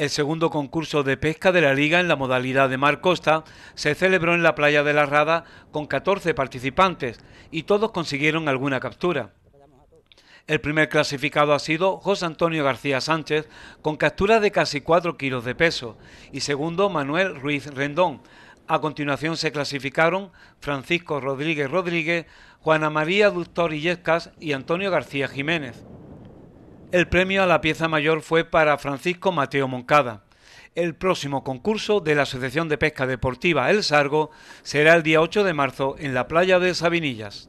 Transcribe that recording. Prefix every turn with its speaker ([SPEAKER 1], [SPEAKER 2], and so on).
[SPEAKER 1] El segundo concurso de pesca de la liga en la modalidad de mar costa se celebró en la playa de la Rada con 14 participantes y todos consiguieron alguna captura. El primer clasificado ha sido José Antonio García Sánchez con captura de casi 4 kilos de peso y segundo Manuel Ruiz Rendón. A continuación se clasificaron Francisco Rodríguez Rodríguez, Juana María Ductor Illescas y Antonio García Jiménez. El premio a la pieza mayor fue para Francisco Mateo Moncada. El próximo concurso de la Asociación de Pesca Deportiva El Sargo será el día 8 de marzo en la playa de Sabinillas.